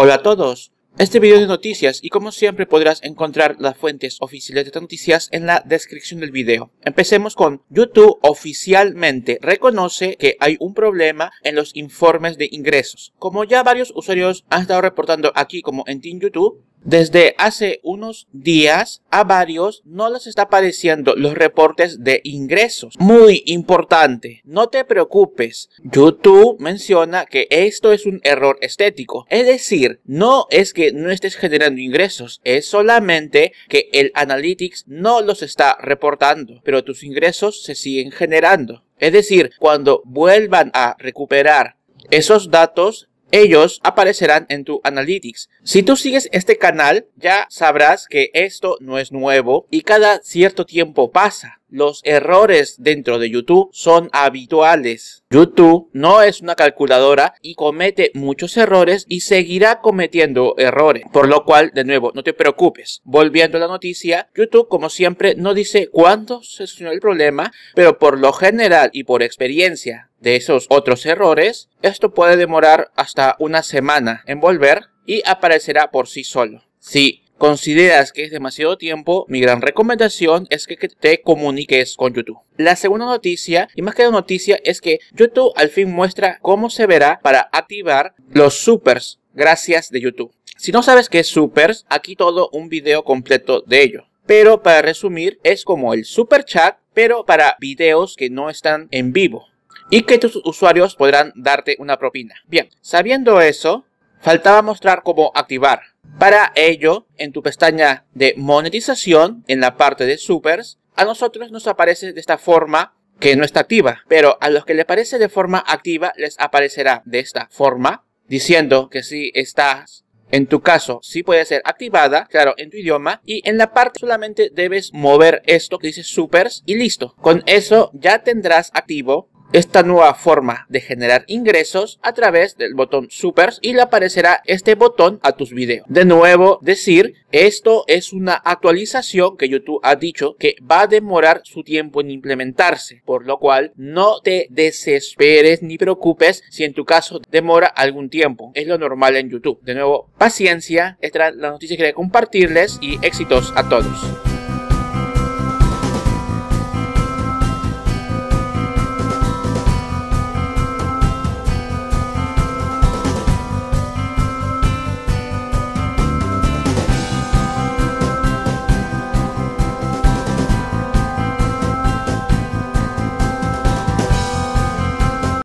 Hola a todos, este video es de noticias y como siempre podrás encontrar las fuentes oficiales de estas noticias en la descripción del video. Empecemos con YouTube oficialmente reconoce que hay un problema en los informes de ingresos. Como ya varios usuarios han estado reportando aquí como en Team YouTube, desde hace unos días a varios no les está apareciendo los reportes de ingresos. Muy importante, no te preocupes. YouTube menciona que esto es un error estético. Es decir, no es que no estés generando ingresos, es solamente que el Analytics no los está reportando, pero tus ingresos se siguen generando. Es decir, cuando vuelvan a recuperar esos datos ellos aparecerán en tu Analytics. Si tú sigues este canal, ya sabrás que esto no es nuevo y cada cierto tiempo pasa. Los errores dentro de YouTube son habituales. YouTube no es una calculadora y comete muchos errores y seguirá cometiendo errores. Por lo cual, de nuevo, no te preocupes. Volviendo a la noticia, YouTube como siempre no dice cuándo se solucionó el problema, pero por lo general y por experiencia de esos otros errores, esto puede demorar hasta una semana en volver y aparecerá por sí solo. Si consideras que es demasiado tiempo, mi gran recomendación es que te comuniques con YouTube. La segunda noticia, y más que una noticia, es que YouTube al fin muestra cómo se verá para activar los supers gracias de YouTube. Si no sabes qué es supers, aquí todo un video completo de ello. Pero para resumir, es como el super chat, pero para videos que no están en vivo y que tus usuarios podrán darte una propina. Bien, sabiendo eso, faltaba mostrar cómo activar. Para ello, en tu pestaña de monetización, en la parte de supers, a nosotros nos aparece de esta forma que no está activa, pero a los que le aparece de forma activa les aparecerá de esta forma, diciendo que si estás en tu caso, sí puede ser activada, claro, en tu idioma. Y en la parte solamente debes mover esto que dice supers y listo. Con eso ya tendrás activo esta nueva forma de generar ingresos a través del botón supers y le aparecerá este botón a tus videos. De nuevo, decir, esto es una actualización que YouTube ha dicho que va a demorar su tiempo en implementarse, por lo cual no te desesperes ni preocupes si en tu caso demora algún tiempo. Es lo normal en YouTube. De nuevo, paciencia. Esta era la noticia que quería compartirles y éxitos a todos.